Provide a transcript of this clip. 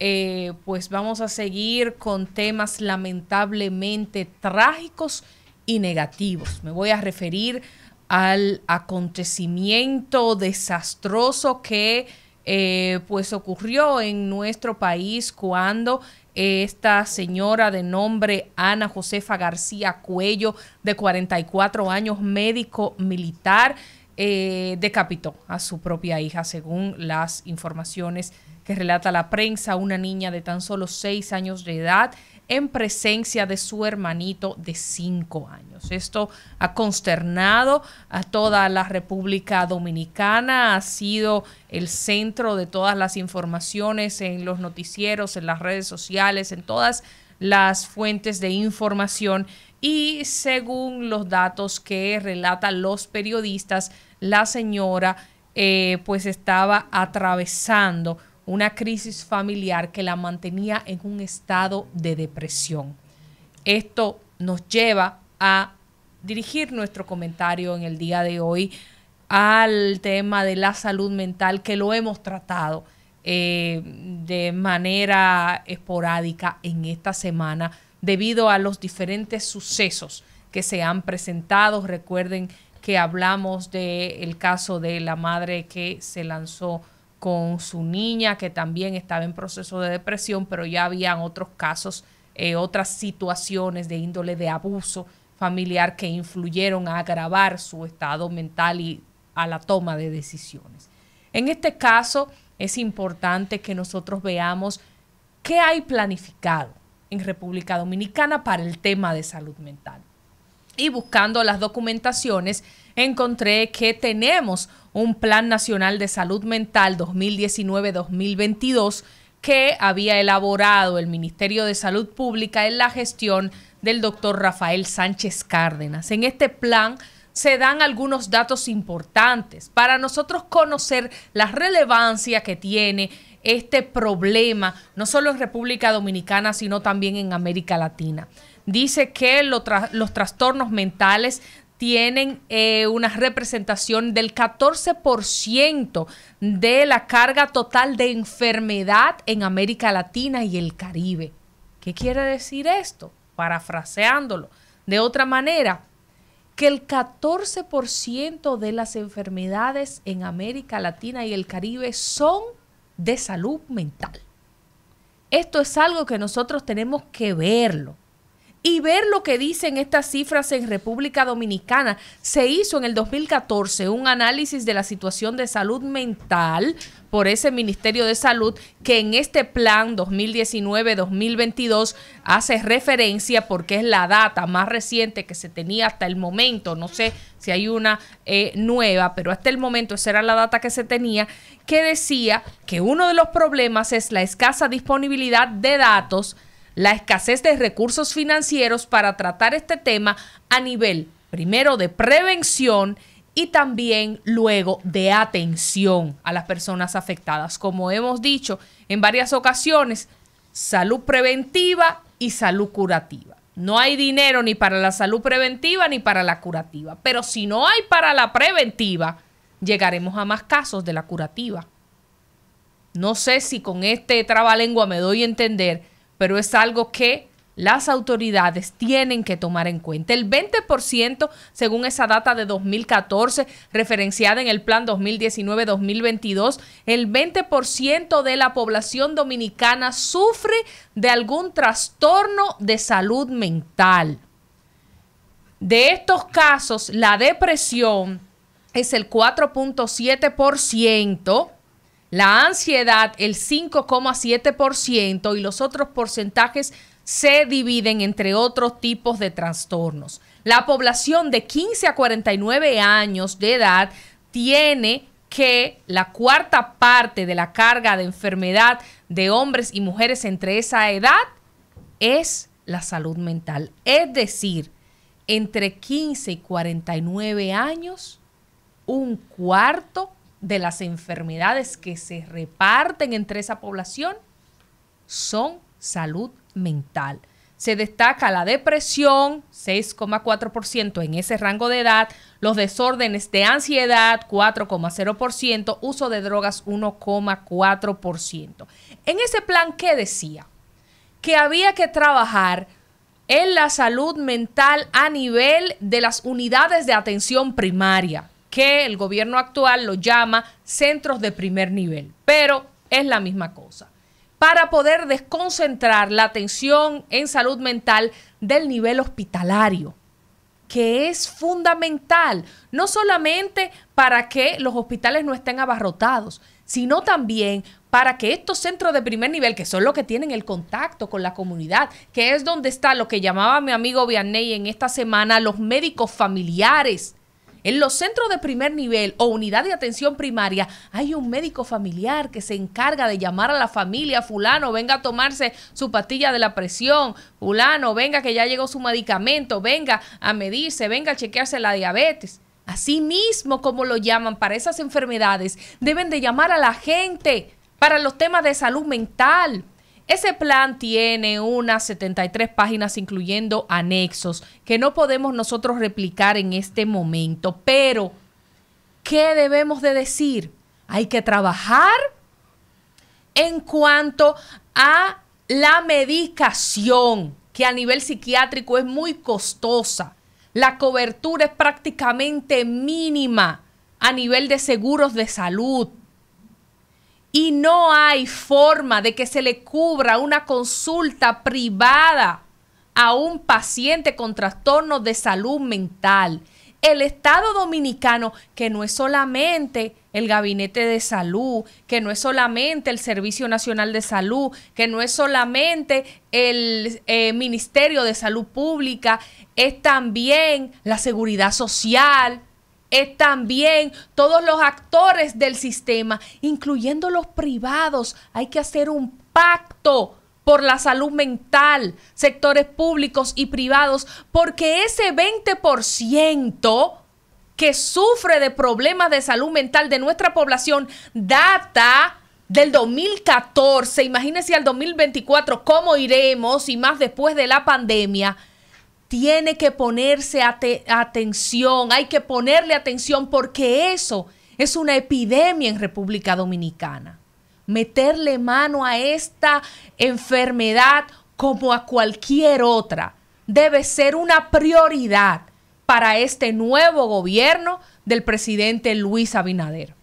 Eh, pues vamos a seguir con temas lamentablemente trágicos y negativos. Me voy a referir al acontecimiento desastroso que eh, pues ocurrió en nuestro país cuando esta señora de nombre Ana Josefa García Cuello, de 44 años, médico militar, eh, decapitó a su propia hija, según las informaciones que relata la prensa, una niña de tan solo seis años de edad en presencia de su hermanito de cinco años. Esto ha consternado a toda la República Dominicana, ha sido el centro de todas las informaciones en los noticieros, en las redes sociales, en todas las fuentes de información y según los datos que relatan los periodistas, la señora eh, pues estaba atravesando una crisis familiar que la mantenía en un estado de depresión. Esto nos lleva a dirigir nuestro comentario en el día de hoy al tema de la salud mental que lo hemos tratado eh, de manera esporádica en esta semana debido a los diferentes sucesos que se han presentado. Recuerden que hablamos del caso de la madre que se lanzó con su niña, que también estaba en proceso de depresión, pero ya habían otros casos, eh, otras situaciones de índole de abuso familiar que influyeron a agravar su estado mental y a la toma de decisiones. En este caso, es importante que nosotros veamos qué hay planificado en República Dominicana para el tema de salud mental. Y buscando las documentaciones, encontré que tenemos un Plan Nacional de Salud Mental 2019-2022 que había elaborado el Ministerio de Salud Pública en la gestión del doctor Rafael Sánchez Cárdenas. En este plan se dan algunos datos importantes para nosotros conocer la relevancia que tiene este problema, no solo en República Dominicana, sino también en América Latina. Dice que los trastornos mentales tienen eh, una representación del 14% de la carga total de enfermedad en América Latina y el Caribe. ¿Qué quiere decir esto? Parafraseándolo. De otra manera, que el 14% de las enfermedades en América Latina y el Caribe son de salud mental. Esto es algo que nosotros tenemos que verlo y ver lo que dicen estas cifras en República Dominicana. Se hizo en el 2014 un análisis de la situación de salud mental por ese Ministerio de Salud que en este plan 2019-2022 hace referencia porque es la data más reciente que se tenía hasta el momento. No sé si hay una eh, nueva, pero hasta el momento esa era la data que se tenía que decía que uno de los problemas es la escasa disponibilidad de datos la escasez de recursos financieros para tratar este tema a nivel, primero, de prevención y también luego de atención a las personas afectadas. Como hemos dicho en varias ocasiones, salud preventiva y salud curativa. No hay dinero ni para la salud preventiva ni para la curativa, pero si no hay para la preventiva, llegaremos a más casos de la curativa. No sé si con este trabalengua me doy a entender, pero es algo que las autoridades tienen que tomar en cuenta. El 20%, según esa data de 2014 referenciada en el Plan 2019-2022, el 20% de la población dominicana sufre de algún trastorno de salud mental. De estos casos, la depresión es el 4.7% la ansiedad el 5,7% y los otros porcentajes se dividen entre otros tipos de trastornos. La población de 15 a 49 años de edad tiene que la cuarta parte de la carga de enfermedad de hombres y mujeres entre esa edad es la salud mental. Es decir, entre 15 y 49 años, un cuarto de las enfermedades que se reparten entre esa población son salud mental. Se destaca la depresión, 6,4% en ese rango de edad, los desórdenes de ansiedad, 4,0%, uso de drogas, 1,4%. En ese plan, ¿qué decía? Que había que trabajar en la salud mental a nivel de las unidades de atención primaria que el gobierno actual lo llama centros de primer nivel, pero es la misma cosa, para poder desconcentrar la atención en salud mental del nivel hospitalario que es fundamental, no solamente para que los hospitales no estén abarrotados, sino también para que estos centros de primer nivel, que son los que tienen el contacto con la comunidad, que es donde está lo que llamaba mi amigo Vianney en esta semana, los médicos familiares, en los centros de primer nivel o unidad de atención primaria hay un médico familiar que se encarga de llamar a la familia, fulano, venga a tomarse su pastilla de la presión, fulano, venga que ya llegó su medicamento, venga a medirse, venga a chequearse la diabetes. Así mismo como lo llaman para esas enfermedades, deben de llamar a la gente para los temas de salud mental, ese plan tiene unas 73 páginas incluyendo anexos que no podemos nosotros replicar en este momento, pero ¿qué debemos de decir? Hay que trabajar en cuanto a la medicación, que a nivel psiquiátrico es muy costosa. La cobertura es prácticamente mínima a nivel de seguros de salud. Y no hay forma de que se le cubra una consulta privada a un paciente con trastorno de salud mental. El Estado dominicano, que no es solamente el Gabinete de Salud, que no es solamente el Servicio Nacional de Salud, que no es solamente el eh, Ministerio de Salud Pública, es también la Seguridad Social, es también todos los actores del sistema, incluyendo los privados. Hay que hacer un pacto por la salud mental, sectores públicos y privados, porque ese 20% que sufre de problemas de salud mental de nuestra población data del 2014, imagínense al 2024 cómo iremos y más después de la pandemia tiene que ponerse atención, hay que ponerle atención porque eso es una epidemia en República Dominicana. Meterle mano a esta enfermedad como a cualquier otra debe ser una prioridad para este nuevo gobierno del presidente Luis Abinader.